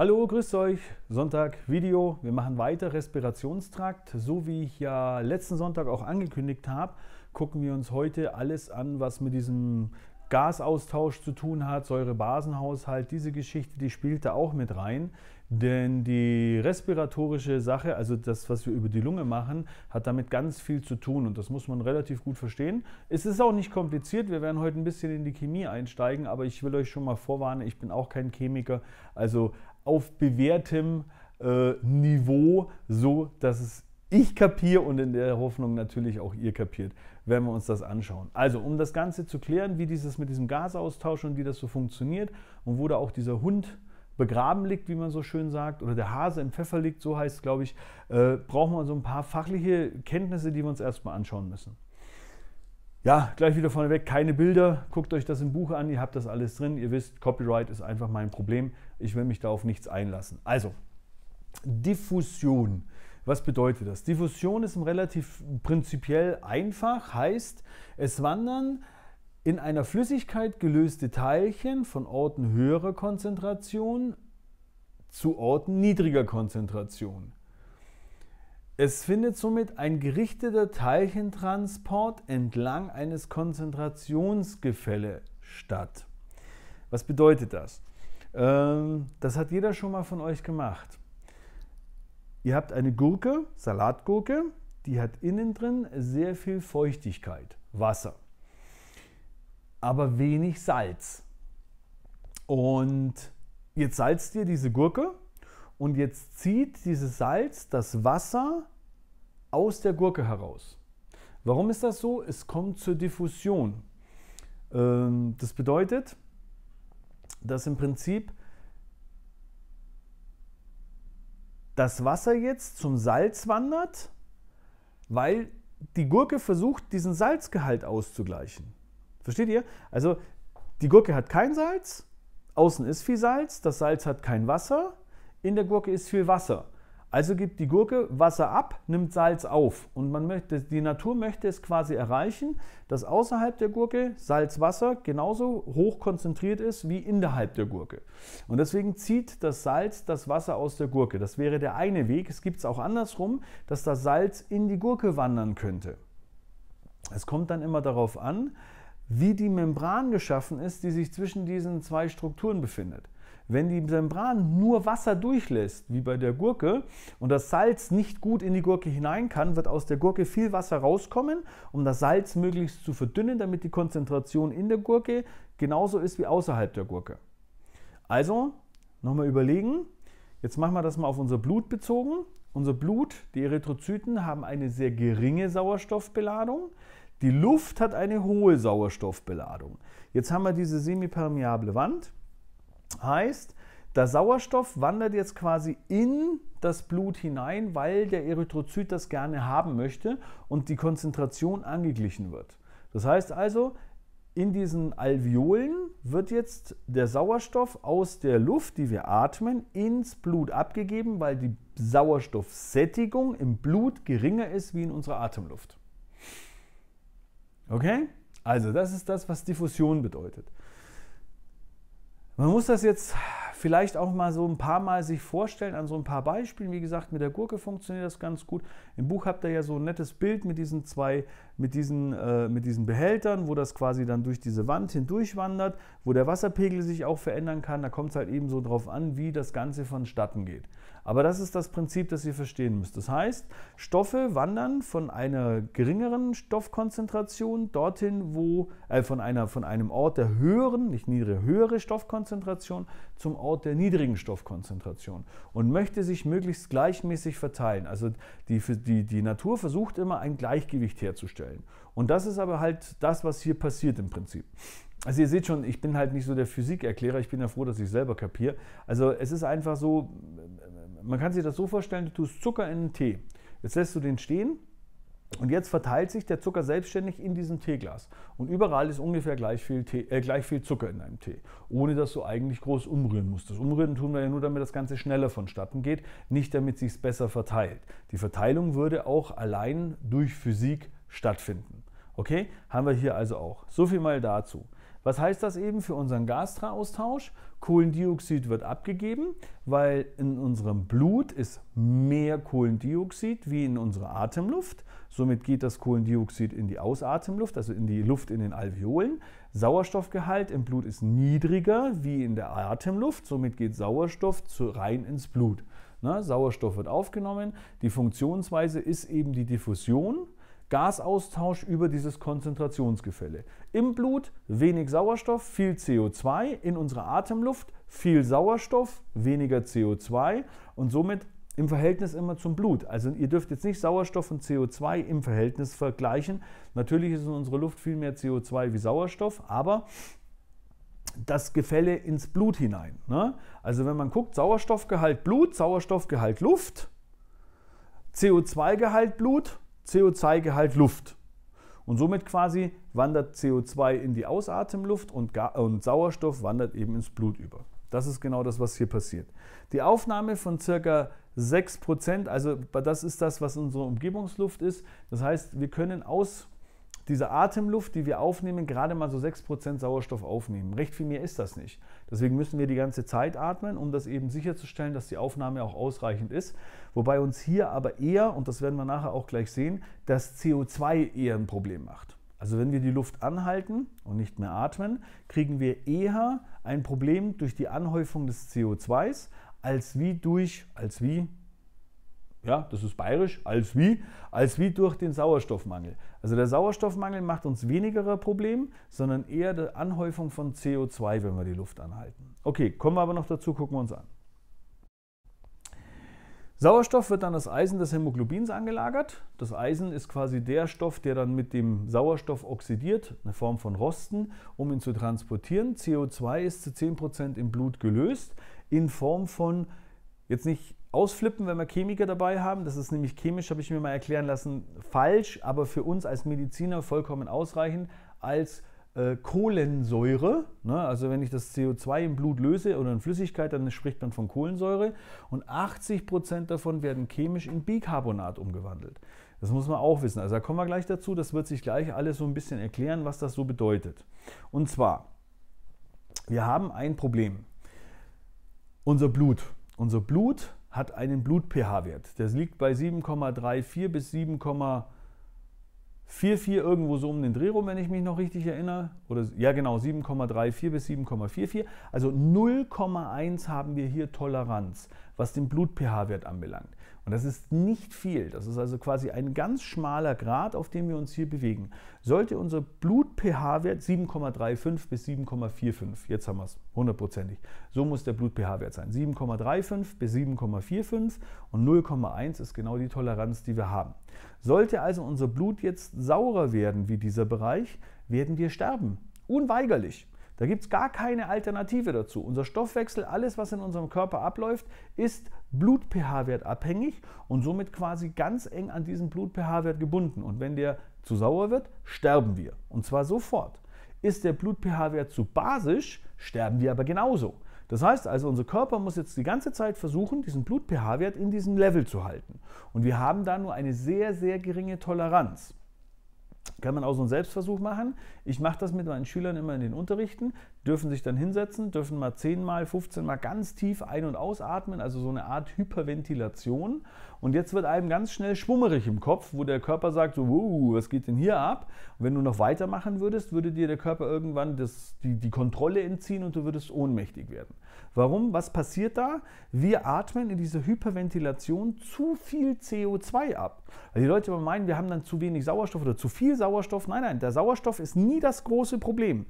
Hallo, grüßt euch. Sonntag Video. Wir machen weiter Respirationstrakt. So wie ich ja letzten Sonntag auch angekündigt habe, gucken wir uns heute alles an, was mit diesem Gasaustausch zu tun hat, Säure-Basenhaushalt, diese Geschichte, die spielt da auch mit rein. Denn die respiratorische Sache, also das, was wir über die Lunge machen, hat damit ganz viel zu tun und das muss man relativ gut verstehen. Es ist auch nicht kompliziert, wir werden heute ein bisschen in die Chemie einsteigen, aber ich will euch schon mal vorwarnen, ich bin auch kein Chemiker, also auf bewährtem äh, Niveau, so dass es ich kapiere und in der Hoffnung natürlich auch ihr kapiert, wenn wir uns das anschauen. Also, um das Ganze zu klären, wie dieses mit diesem Gasaustausch und wie das so funktioniert und wo da auch dieser Hund begraben liegt, wie man so schön sagt, oder der Hase im Pfeffer liegt, so heißt es, glaube ich, äh, brauchen wir so ein paar fachliche Kenntnisse, die wir uns erstmal anschauen müssen. Ja, gleich wieder vorneweg, keine Bilder, guckt euch das im Buch an, ihr habt das alles drin, ihr wisst, Copyright ist einfach mein Problem, ich will mich da auf nichts einlassen. Also, Diffusion. Was bedeutet das? Diffusion ist relativ prinzipiell einfach, heißt, es wandern in einer Flüssigkeit gelöste Teilchen von Orten höherer Konzentration zu Orten niedriger Konzentration. Es findet somit ein gerichteter Teilchentransport entlang eines Konzentrationsgefälle statt. Was bedeutet das? Ähm, das hat jeder schon mal von euch gemacht. Ihr habt eine Gurke, Salatgurke, die hat innen drin sehr viel Feuchtigkeit, Wasser, aber wenig Salz. Und jetzt salzt ihr diese Gurke und jetzt zieht dieses Salz das Wasser aus der Gurke heraus. Warum ist das so? Es kommt zur Diffusion. Ähm, das bedeutet, dass im Prinzip das Wasser jetzt zum Salz wandert, weil die Gurke versucht, diesen Salzgehalt auszugleichen. Versteht ihr? Also die Gurke hat kein Salz, außen ist viel Salz, das Salz hat kein Wasser in der Gurke ist viel Wasser. Also gibt die Gurke Wasser ab, nimmt Salz auf. Und man möchte, die Natur möchte es quasi erreichen, dass außerhalb der Gurke Salzwasser genauso hoch konzentriert ist wie innerhalb der Gurke. Und deswegen zieht das Salz das Wasser aus der Gurke. Das wäre der eine Weg. Es gibt es auch andersrum, dass das Salz in die Gurke wandern könnte. Es kommt dann immer darauf an, wie die Membran geschaffen ist, die sich zwischen diesen zwei Strukturen befindet. Wenn die Membran nur Wasser durchlässt, wie bei der Gurke, und das Salz nicht gut in die Gurke hinein kann, wird aus der Gurke viel Wasser rauskommen, um das Salz möglichst zu verdünnen, damit die Konzentration in der Gurke genauso ist wie außerhalb der Gurke. Also, nochmal überlegen. Jetzt machen wir das mal auf unser Blut bezogen. Unser Blut, die Erythrozyten, haben eine sehr geringe Sauerstoffbeladung. Die Luft hat eine hohe Sauerstoffbeladung. Jetzt haben wir diese semipermeable Wand. Heißt, der Sauerstoff wandert jetzt quasi in das Blut hinein, weil der Erythrozyt das gerne haben möchte und die Konzentration angeglichen wird. Das heißt also, in diesen Alveolen wird jetzt der Sauerstoff aus der Luft, die wir atmen, ins Blut abgegeben, weil die Sauerstoffsättigung im Blut geringer ist wie in unserer Atemluft. Okay? Also das ist das, was Diffusion bedeutet. Man muss das jetzt vielleicht auch mal so ein paar Mal sich vorstellen an so ein paar Beispielen. Wie gesagt, mit der Gurke funktioniert das ganz gut. Im Buch habt ihr ja so ein nettes Bild mit diesen zwei, mit diesen, äh, mit diesen Behältern, wo das quasi dann durch diese Wand hindurch wandert, wo der Wasserpegel sich auch verändern kann. Da kommt es halt eben so drauf an, wie das Ganze vonstatten geht. Aber das ist das Prinzip, das ihr verstehen müsst. Das heißt, Stoffe wandern von einer geringeren Stoffkonzentration dorthin, wo äh, von, einer, von einem Ort der höheren, nicht niedrige, höhere Stoffkonzentration zum Ort der niedrigen Stoffkonzentration und möchte sich möglichst gleichmäßig verteilen. Also die, die, die Natur versucht immer ein Gleichgewicht herzustellen. Und das ist aber halt das, was hier passiert im Prinzip. Also ihr seht schon, ich bin halt nicht so der Physikerklärer, ich bin ja froh, dass ich es selber kapiere. Also es ist einfach so, man kann sich das so vorstellen, du tust Zucker in einen Tee. Jetzt lässt du den stehen und jetzt verteilt sich der Zucker selbstständig in diesem Teeglas. Und überall ist ungefähr gleich viel, Tee, äh, gleich viel Zucker in deinem Tee, ohne dass du eigentlich groß umrühren musst. Das Umrühren tun wir ja nur, damit das Ganze schneller vonstatten geht, nicht damit sich es besser verteilt. Die Verteilung würde auch allein durch Physik stattfinden. Okay, haben wir hier also auch. So viel mal dazu. Was heißt das eben für unseren Gastraustausch? Kohlendioxid wird abgegeben, weil in unserem Blut ist mehr Kohlendioxid wie in unserer Atemluft. Somit geht das Kohlendioxid in die Ausatemluft, also in die Luft in den Alveolen. Sauerstoffgehalt im Blut ist niedriger wie in der Atemluft. Somit geht Sauerstoff rein ins Blut. Sauerstoff wird aufgenommen. Die Funktionsweise ist eben die Diffusion. Gasaustausch über dieses Konzentrationsgefälle. Im Blut wenig Sauerstoff, viel CO2, in unserer Atemluft viel Sauerstoff, weniger CO2 und somit im Verhältnis immer zum Blut. Also ihr dürft jetzt nicht Sauerstoff und CO2 im Verhältnis vergleichen. Natürlich ist in unserer Luft viel mehr CO2 wie Sauerstoff, aber das Gefälle ins Blut hinein. Ne? Also wenn man guckt, Sauerstoffgehalt Blut, Sauerstoffgehalt Luft, CO2-Gehalt Blut CO2-Gehalt Luft. Und somit quasi wandert CO2 in die Ausatemluft und, äh, und, Sauerstoff wandert eben ins Blut über. Das ist genau das, was hier passiert. Die Aufnahme von circa 6%, also das ist das, was unsere Umgebungsluft ist. Das heißt, wir können aus diese Atemluft, die wir aufnehmen, gerade mal so 6% Sauerstoff aufnehmen. Recht viel mehr ist das nicht. Deswegen müssen wir die ganze Zeit atmen, um das eben sicherzustellen, dass die Aufnahme auch ausreichend ist. Wobei uns hier aber eher, und das werden wir nachher auch gleich sehen, das CO2 eher ein Problem macht. Also wenn wir die Luft anhalten und nicht mehr atmen, kriegen wir eher ein Problem durch die Anhäufung des CO2s, als wie durch, als wie, ja, das ist bayerisch, als wie, als wie durch den Sauerstoffmangel. Also der Sauerstoffmangel macht uns weniger ein Problem, sondern eher die Anhäufung von CO2, wenn wir die Luft anhalten. Okay, kommen wir aber noch dazu, gucken wir uns an. Sauerstoff wird dann das Eisen des Hämoglobins angelagert. Das Eisen ist quasi der Stoff, der dann mit dem Sauerstoff oxidiert, eine Form von Rosten, um ihn zu transportieren. CO2 ist zu 10% im Blut gelöst in Form von jetzt nicht ausflippen, wenn wir Chemiker dabei haben. Das ist nämlich chemisch, habe ich mir mal erklären lassen, falsch, aber für uns als Mediziner vollkommen ausreichend als äh, Kohlensäure. Ne? Also wenn ich das CO2 im Blut löse oder in Flüssigkeit, dann spricht man von Kohlensäure. Und 80% davon werden chemisch in Bicarbonat umgewandelt. Das muss man auch wissen. Also da kommen wir gleich dazu. Das wird sich gleich alles so ein bisschen erklären, was das so bedeutet. Und zwar, wir haben ein Problem. Unser Blut. Unser Blut hat einen Blut-pH-Wert. Das liegt bei 7,34 bis 7,5. 4,4 irgendwo so um den Dreh rum, wenn ich mich noch richtig erinnere. Oder ja genau, 7,34 bis 7,44. Also 0,1 haben wir hier Toleranz, was den Blut-pH-Wert anbelangt. Und das ist nicht viel. Das ist also quasi ein ganz schmaler Grad, auf dem wir uns hier bewegen. Sollte unser Blut-pH-Wert 7,35 bis 7,45, jetzt haben wir es hundertprozentig, so muss der Blut-pH-Wert sein. 7,35 bis 7,45 und 0,1 ist genau die Toleranz, die wir haben. Sollte also unser Blut jetzt saurer werden wie dieser Bereich, werden wir sterben. Unweigerlich. Da gibt es gar keine Alternative dazu. Unser Stoffwechsel, alles, was in unserem Körper abläuft, ist Blut-pH-Wert abhängig und somit quasi ganz eng an diesen Blut-pH-Wert gebunden. Und wenn der zu sauer wird, sterben wir. Und zwar sofort. Ist der Blut-pH-Wert zu basisch, sterben wir aber genauso. Das heißt also, unser Körper muss jetzt die ganze Zeit versuchen, diesen Blut-pH-Wert in diesem Level zu halten. Und wir haben da nur eine sehr, sehr geringe Toleranz. Kann man auch so einen Selbstversuch machen. Ich mache das mit meinen Schülern immer in den Unterrichten dürfen sich dann hinsetzen, dürfen mal 10 mal, 15 mal ganz tief ein- und ausatmen, also so eine Art Hyperventilation. Und jetzt wird einem ganz schnell schwummerig im Kopf, wo der Körper sagt, so, uh, was geht denn hier ab? Und wenn du noch weitermachen würdest, würde dir der Körper irgendwann das, die, die Kontrolle entziehen und du würdest ohnmächtig werden. Warum? Was passiert da? Wir atmen in dieser Hyperventilation zu viel CO2 ab. Weil also die Leute immer meinen, wir haben dann zu wenig Sauerstoff oder zu viel Sauerstoff. Nein, nein, der Sauerstoff ist nie das große Problem.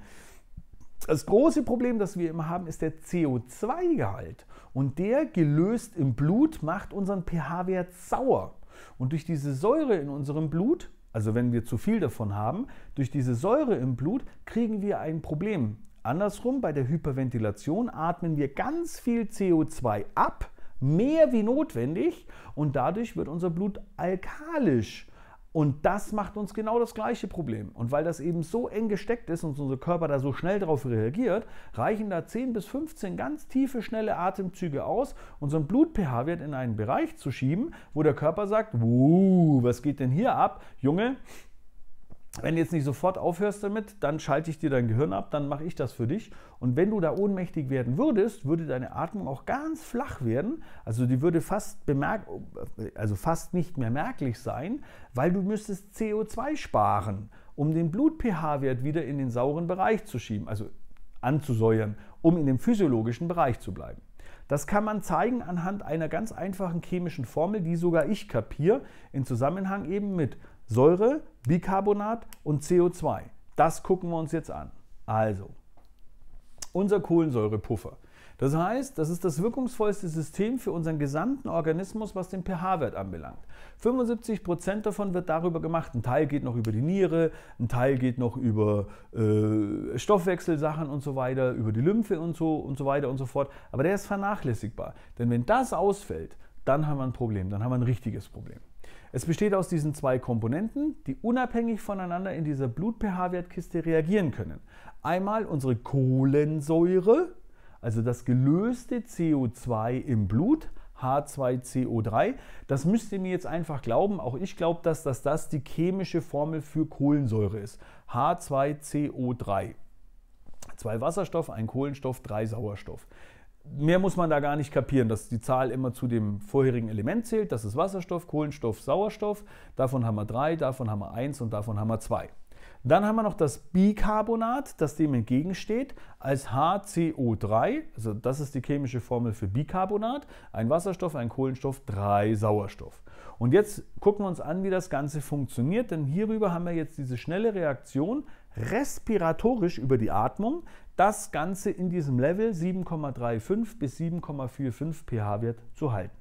Das große Problem, das wir immer haben, ist der CO2-Gehalt. Und der gelöst im Blut macht unseren pH-Wert sauer. Und durch diese Säure in unserem Blut, also wenn wir zu viel davon haben, durch diese Säure im Blut kriegen wir ein Problem. Andersrum, bei der Hyperventilation atmen wir ganz viel CO2 ab, mehr wie notwendig, und dadurch wird unser Blut alkalisch. Und das macht uns genau das gleiche Problem. Und weil das eben so eng gesteckt ist und unser Körper da so schnell darauf reagiert, reichen da 10 bis 15 ganz tiefe, schnelle Atemzüge aus, unseren Blut-pH-Wert in einen Bereich zu schieben, wo der Körper sagt, was geht denn hier ab? Junge, wenn du jetzt nicht sofort aufhörst damit, dann schalte ich dir dein Gehirn ab, dann mache ich das für dich. Und wenn du da ohnmächtig werden würdest, würde deine Atmung auch ganz flach werden. Also die würde fast bemerk also fast nicht mehr merklich sein, weil du müsstest CO2 sparen, um den Blut-pH-Wert wieder in den sauren Bereich zu schieben, also anzusäuern, um in dem physiologischen Bereich zu bleiben. Das kann man zeigen anhand einer ganz einfachen chemischen Formel, die sogar ich kapiere, in Zusammenhang eben mit Säure, Bicarbonat und CO2. Das gucken wir uns jetzt an. Also, unser Kohlensäurepuffer. Das heißt, das ist das wirkungsvollste System für unseren gesamten Organismus, was den pH-Wert anbelangt. 75% davon wird darüber gemacht. Ein Teil geht noch über die Niere, ein Teil geht noch über äh, Stoffwechselsachen und so weiter, über die Lymphe und so und so weiter und so fort. Aber der ist vernachlässigbar. Denn wenn das ausfällt, dann haben wir ein Problem, dann haben wir ein richtiges Problem. Es besteht aus diesen zwei Komponenten, die unabhängig voneinander in dieser Blut-pH-Wertkiste reagieren können. Einmal unsere Kohlensäure, also das gelöste CO2 im Blut, H2CO3. Das müsst ihr mir jetzt einfach glauben. Auch ich glaube, dass, dass das die chemische Formel für Kohlensäure ist. H2CO3. Zwei Wasserstoff, ein Kohlenstoff, drei Sauerstoff mehr muss man da gar nicht kapieren, dass die Zahl immer zu dem vorherigen Element zählt. Das ist Wasserstoff, Kohlenstoff, Sauerstoff. Davon haben wir drei, davon haben wir eins und davon haben wir zwei. Dann haben wir noch das Bicarbonat, das dem entgegensteht, als HCO3. Also das ist die chemische Formel für Bicarbonat. Ein Wasserstoff, ein Kohlenstoff, drei Sauerstoff. Und jetzt gucken wir uns an, wie das Ganze funktioniert, denn hierüber haben wir jetzt diese schnelle Reaktion respiratorisch über die Atmung. Das Ganze in diesem Level 7,35 bis 7,45 pH-Wert zu halten.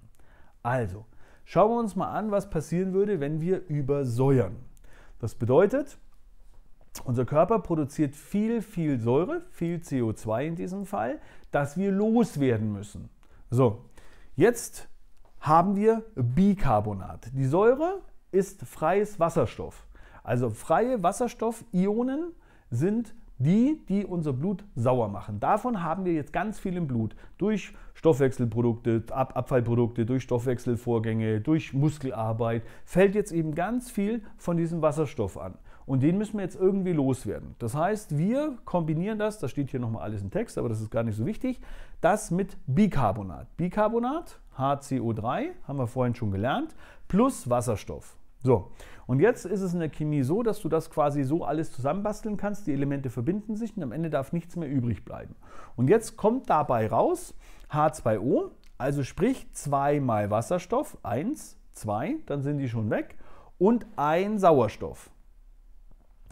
Also, schauen wir uns mal an, was passieren würde, wenn wir übersäuern. Das bedeutet, unser Körper produziert viel, viel Säure, viel CO2 in diesem Fall, das wir loswerden müssen. So, jetzt haben wir Bicarbonat. Die Säure ist freies Wasserstoff. Also freie Wasserstoffionen sind die, die unser Blut sauer machen. Davon haben wir jetzt ganz viel im Blut. Durch Stoffwechselprodukte, Ab Abfallprodukte, durch Stoffwechselvorgänge, durch Muskelarbeit fällt jetzt eben ganz viel von diesem Wasserstoff an. Und den müssen wir jetzt irgendwie loswerden. Das heißt, wir kombinieren das, das steht hier nochmal alles im Text, aber das ist gar nicht so wichtig, das mit Bicarbonat. Bicarbonat, HCO3, haben wir vorhin schon gelernt, plus Wasserstoff. So, und jetzt ist es in der Chemie so, dass du das quasi so alles zusammenbasteln kannst, die Elemente verbinden sich und am Ende darf nichts mehr übrig bleiben. Und jetzt kommt dabei raus H2O, also sprich 2 mal Wasserstoff, 1, 2, dann sind die schon weg, und ein Sauerstoff.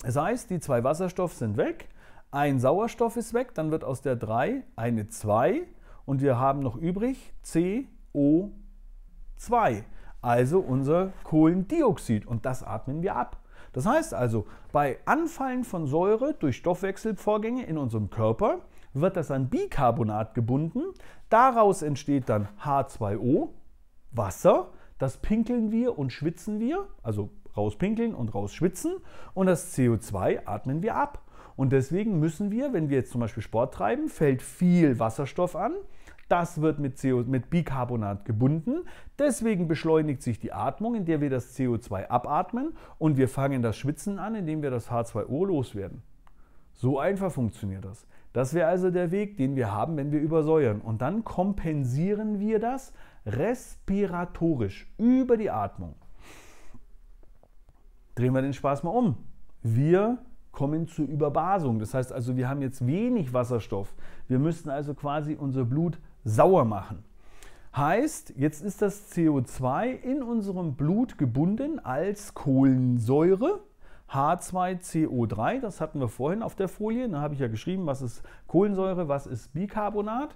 Das heißt, die zwei Wasserstoff sind weg, ein Sauerstoff ist weg, dann wird aus der 3 eine 2 und wir haben noch übrig CO2, also unser Kohlendioxid und das atmen wir ab. Das heißt also, bei Anfallen von Säure durch Stoffwechselvorgänge in unserem Körper wird das an Bicarbonat gebunden. Daraus entsteht dann H2O, Wasser. Das pinkeln wir und schwitzen wir, also rauspinkeln und rausschwitzen und das CO2 atmen wir ab. Und deswegen müssen wir, wenn wir jetzt zum Beispiel Sport treiben, fällt viel Wasserstoff an. Das wird mit, CO, mit Bicarbonat gebunden. Deswegen beschleunigt sich die Atmung, in der wir das CO2 abatmen und wir fangen das Schwitzen an, indem wir das H2O loswerden. So einfach funktioniert das. Das wäre also der Weg, den wir haben, wenn wir übersäuern. Und dann kompensieren wir das respiratorisch über die Atmung drehen wir den Spaß mal um. Wir kommen zur Überbasung. Das heißt also, wir haben jetzt wenig Wasserstoff. Wir müssten also quasi unser Blut sauer machen. Heißt, jetzt ist das CO2 in unserem Blut gebunden als Kohlensäure. H2CO3, das hatten wir vorhin auf der Folie. Da habe ich ja geschrieben, was ist Kohlensäure, was ist Bicarbonat.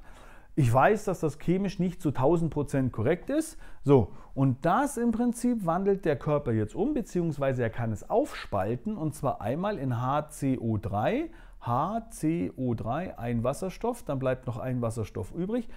Ich weiß, dass das chemisch nicht zu 1000% korrekt ist. So, und das im Prinzip wandelt der Körper jetzt um, beziehungsweise er kann es aufspalten und zwar einmal in HCO3, HCO3, ein Wasserstoff, dann bleibt noch ein Wasserstoff übrig,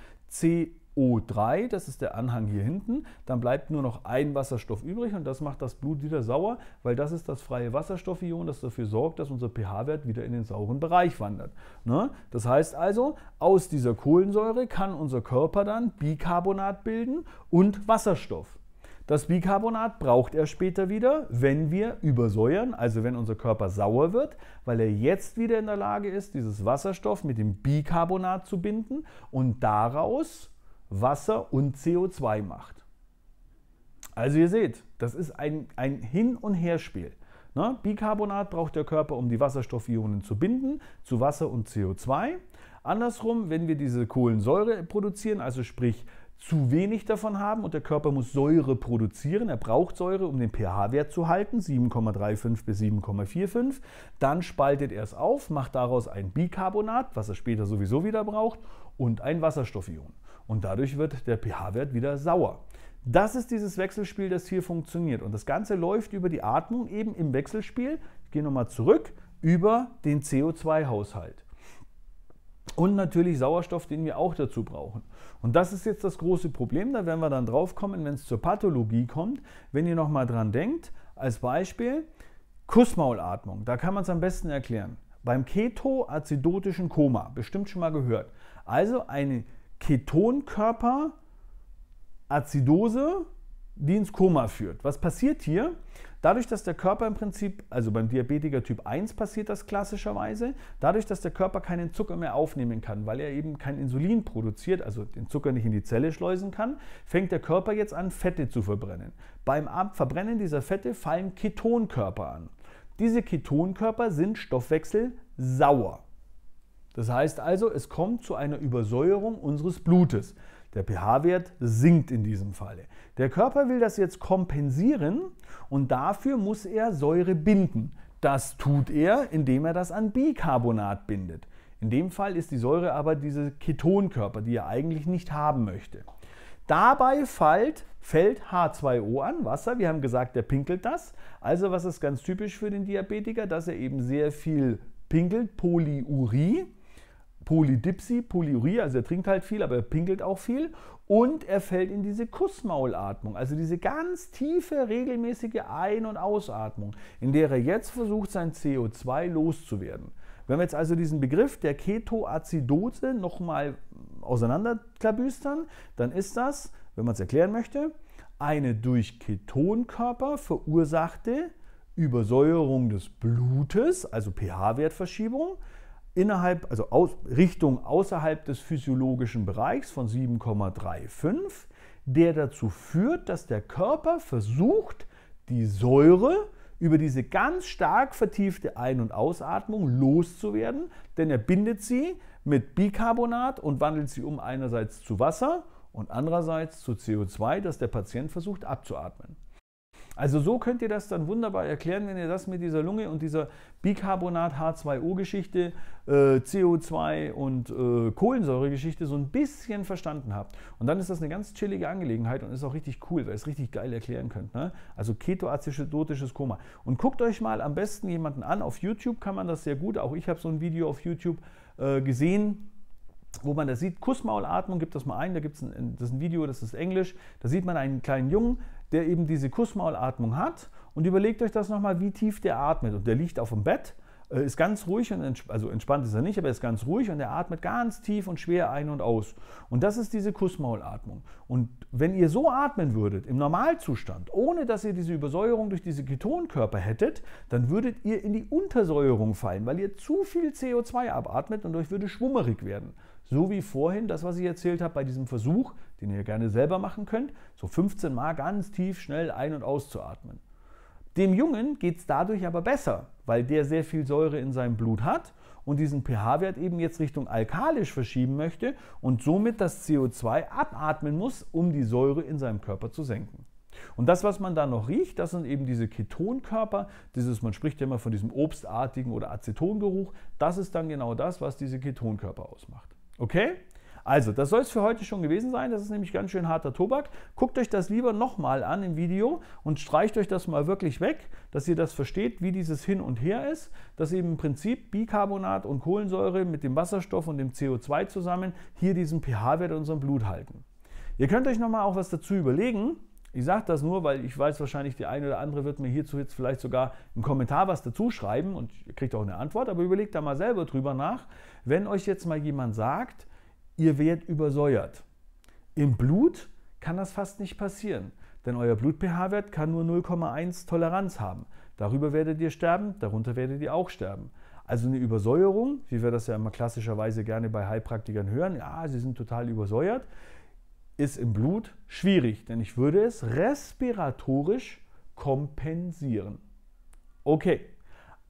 O3, das ist der Anhang hier hinten, dann bleibt nur noch ein Wasserstoff übrig und das macht das Blut wieder sauer, weil das ist das freie Wasserstoffion, das dafür sorgt, dass unser pH-Wert wieder in den sauren Bereich wandert. Ne? Das heißt also, aus dieser Kohlensäure kann unser Körper dann Bicarbonat bilden und Wasserstoff. Das Bicarbonat braucht er später wieder, wenn wir übersäuern, also wenn unser Körper sauer wird, weil er jetzt wieder in der Lage ist, dieses Wasserstoff mit dem Bicarbonat zu binden und daraus Wasser und CO2 macht. Also ihr seht, das ist ein, ein Hin- und Herspiel. Ne? Bicarbonat braucht der Körper, um die Wasserstoffionen zu binden, zu Wasser und CO2. Andersrum, wenn wir diese Kohlensäure produzieren, also sprich zu wenig davon haben und der Körper muss Säure produzieren, er braucht Säure, um den pH-Wert zu halten, 7,35 bis 7,45, dann spaltet er es auf, macht daraus ein Bicarbonat, was er später sowieso wieder braucht, und ein Wasserstoffion und dadurch wird der pH-Wert wieder sauer. Das ist dieses Wechselspiel, das hier funktioniert. Und das Ganze läuft über die Atmung eben im Wechselspiel. Ich gehe nochmal zurück über den CO2-Haushalt. Und natürlich Sauerstoff, den wir auch dazu brauchen. Und das ist jetzt das große Problem. Da werden wir dann drauf kommen, wenn es zur Pathologie kommt. Wenn ihr nochmal dran denkt, als Beispiel Kussmaulatmung. Da kann man es am besten erklären. Beim ketoazidotischen Koma, bestimmt schon mal gehört. Also eine Ketonkörper, Azidose, die ins Koma führt. Was passiert hier? Dadurch, dass der Körper im Prinzip, also beim Diabetiker Typ 1 passiert das klassischerweise, dadurch, dass der Körper keinen Zucker mehr aufnehmen kann, weil er eben kein Insulin produziert, also den Zucker nicht in die Zelle schleusen kann, fängt der Körper jetzt an, Fette zu verbrennen. Beim Verbrennen dieser Fette fallen Ketonkörper an. Diese Ketonkörper sind Stoffwechsel sauer. Das heißt also, es kommt zu einer Übersäuerung unseres Blutes. Der pH-Wert sinkt in diesem Falle. Der Körper will das jetzt kompensieren und dafür muss er Säure binden. Das tut er, indem er das an Bicarbonat bindet. In dem Fall ist die Säure aber diese Ketonkörper, die er eigentlich nicht haben möchte. Dabei fällt, fällt H2O an, Wasser. Wir haben gesagt, der pinkelt das. Also was ist ganz typisch für den Diabetiker, dass er eben sehr viel pinkelt, Polyurie. Polydipsie, Polyurie, also er trinkt halt viel, aber er pinkelt auch viel. Und er fällt in diese Kussmaulatmung, also diese ganz tiefe, regelmäßige Ein- und Ausatmung, in der er jetzt versucht, sein CO2 loszuwerden. Wenn wir jetzt also diesen Begriff der Ketoacidose nochmal auseinanderklabüstern, dann ist das, wenn man es erklären möchte, eine durch Ketonkörper verursachte Übersäuerung des Blutes, also pH-Wertverschiebung, innerhalb, also aus, Richtung außerhalb des physiologischen Bereichs von 7,35, der dazu führt, dass der Körper versucht, die Säure über diese ganz stark vertiefte Ein- und Ausatmung loszuwerden, denn er bindet sie mit Bicarbonat und wandelt sie um einerseits zu Wasser und andererseits zu CO2, das der Patient versucht abzuatmen. Also so könnt ihr das dann wunderbar erklären, wenn ihr das mit dieser Lunge und dieser Bicarbonat H2O-Geschichte, äh, CO2 und äh, Kohlensäure-Geschichte so ein bisschen verstanden habt. Und dann ist das eine ganz chillige Angelegenheit und ist auch richtig cool, weil ihr es richtig geil erklären könnt. Ne? Also ketoacidotisches Koma. Und guckt euch mal am besten jemanden an. Auf YouTube kann man das sehr gut. Auch ich habe so ein Video auf YouTube äh, gesehen wo man das sieht, Kussmaulatmung, gibt das mal ein, da gibt es ein, ein Video, das ist Englisch, da sieht man einen kleinen Jungen, der eben diese Kussmaulatmung hat. Und überlegt euch das nochmal, wie tief der atmet. Und der liegt auf dem Bett, äh, ist ganz ruhig, und entsp also entspannt ist er nicht, aber ist ganz ruhig und er atmet ganz tief und schwer ein und aus. Und das ist diese Kussmaulatmung. Und wenn ihr so atmen würdet, im Normalzustand, ohne dass ihr diese Übersäuerung durch diese Ketonkörper hättet, dann würdet ihr in die Untersäuerung fallen, weil ihr zu viel CO2 abatmet und euch würde schwummerig werden so wie vorhin, das, was ich erzählt habe, bei diesem Versuch, den ihr gerne selber machen könnt, so 15 Mal ganz tief, schnell ein- und auszuatmen. Dem Jungen geht es dadurch aber besser, weil der sehr viel Säure in seinem Blut hat und diesen pH-Wert eben jetzt Richtung alkalisch verschieben möchte und somit das CO2 abatmen muss, um die Säure in seinem Körper zu senken. Und das, was man da noch riecht, das sind eben diese Ketonkörper, dieses, man spricht ja immer von diesem obstartigen oder Acetongeruch, das ist dann genau das, was diese Ketonkörper ausmacht. Okay? Also, das soll es für heute schon gewesen sein. Das ist nämlich ganz schön harter Tobak. Guckt euch das lieber nochmal an im Video und streicht euch das mal wirklich weg, dass ihr das versteht, wie dieses Hin und Her ist. Dass eben im Prinzip Bicarbonat und Kohlensäure mit dem Wasserstoff und dem CO2 zusammen hier diesen pH-Wert in unserem Blut halten. Ihr könnt euch nochmal auch was dazu überlegen. Ich sage das nur, weil ich weiß wahrscheinlich, die eine oder andere wird mir hierzu jetzt vielleicht sogar einen Kommentar was dazu schreiben und ihr kriegt auch eine Antwort, aber überlegt da mal selber drüber nach. Wenn euch jetzt mal jemand sagt, ihr werdet übersäuert, im Blut kann das fast nicht passieren, denn euer Blut-pH-Wert kann nur 0,1 Toleranz haben. Darüber werdet ihr sterben, darunter werdet ihr auch sterben. Also eine Übersäuerung, wie wir das ja immer klassischerweise gerne bei Heilpraktikern hören, ja, sie sind total übersäuert ist im Blut schwierig, denn ich würde es respiratorisch kompensieren. Okay,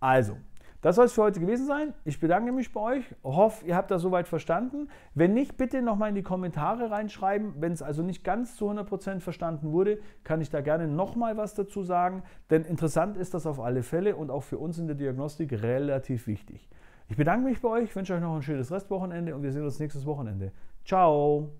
also, das soll es für heute gewesen sein. Ich bedanke mich bei euch. Hoffe, ihr habt das soweit verstanden. Wenn nicht, bitte nochmal in die Kommentare reinschreiben. Wenn es also nicht ganz zu 100% verstanden wurde, kann ich da gerne nochmal was dazu sagen. Denn interessant ist das auf alle Fälle und auch für uns in der Diagnostik relativ wichtig. Ich bedanke mich bei euch, wünsche euch noch ein schönes Restwochenende und wir sehen uns nächstes Wochenende. Ciao!